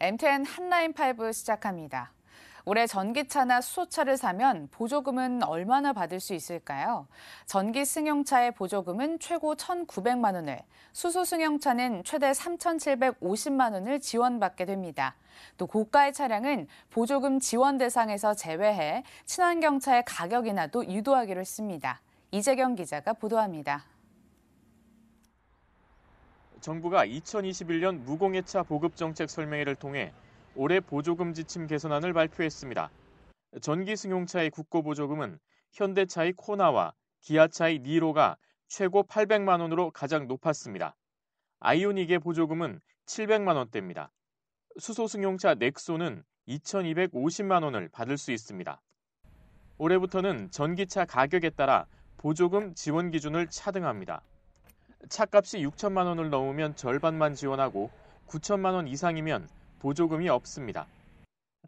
MTN 한라인5 시작합니다. 올해 전기차나 수소차를 사면 보조금은 얼마나 받을 수 있을까요? 전기 승용차의 보조금은 최고 1,900만 원을, 수소 승용차는 최대 3,750만 원을 지원받게 됩니다. 또 고가의 차량은 보조금 지원 대상에서 제외해 친환경차의 가격이나도 유도하기로 했습니다. 이재경 기자가 보도합니다. 정부가 2021년 무공해차 보급 정책 설명회를 통해 올해 보조금 지침 개선안을 발표했습니다. 전기 승용차의 국고 보조금은 현대차의 코나와 기아차의 니로가 최고 800만 원으로 가장 높았습니다. 아이오닉의 보조금은 700만 원대입니다. 수소 승용차 넥소는 2,250만 원을 받을 수 있습니다. 올해부터는 전기차 가격에 따라 보조금 지원 기준을 차등합니다. 차값이 6천만 원을 넘으면 절반만 지원하고 9천만 원 이상이면 보조금이 없습니다.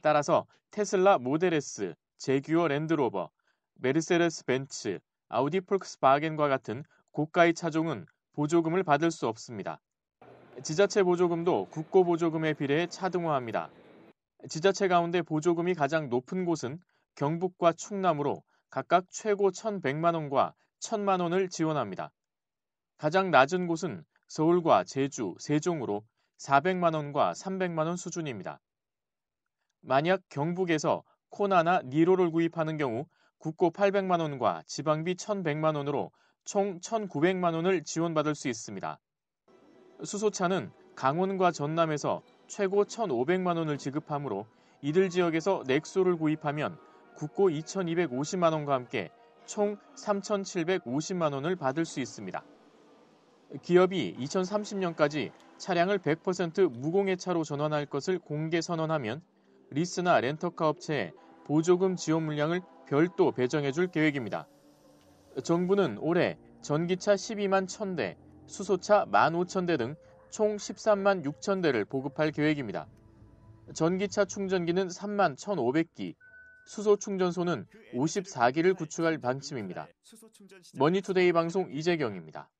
따라서 테슬라 모델 S, 제규어 랜드로버, 메르세데스 벤츠, 아우디 폴크스바겐과 같은 고가의 차종은 보조금을 받을 수 없습니다. 지자체 보조금도 국고 보조금에 비례해 차등화합니다. 지자체 가운데 보조금이 가장 높은 곳은 경북과 충남으로 각각 최고 1,100만 원과 1,000만 원을 지원합니다. 가장 낮은 곳은 서울과 제주, 세종으로 400만원과 300만원 수준입니다. 만약 경북에서 코나나 니로를 구입하는 경우 국고 800만원과 지방비 1100만원으로 총 1900만원을 지원받을 수 있습니다. 수소차는 강원과 전남에서 최고 1500만원을 지급하므로 이들 지역에서 넥소를 구입하면 국고 2250만원과 함께 총 3750만원을 받을 수 있습니다. 기업이 2030년까지 차량을 100% 무공해차로 전환할 것을 공개 선언하면 리스나 렌터카 업체에 보조금 지원 물량을 별도 배정해 줄 계획입니다. 정부는 올해 전기차 12만 1000대, 수소차 15,000대 등 총 13만 6,000대를 보급할 계획입니다. 전기차 충전기는 3만 1,500기, 수소 충전소는 54기를 구축할 방침입니다. 머니투데이 방송 이재경입니다.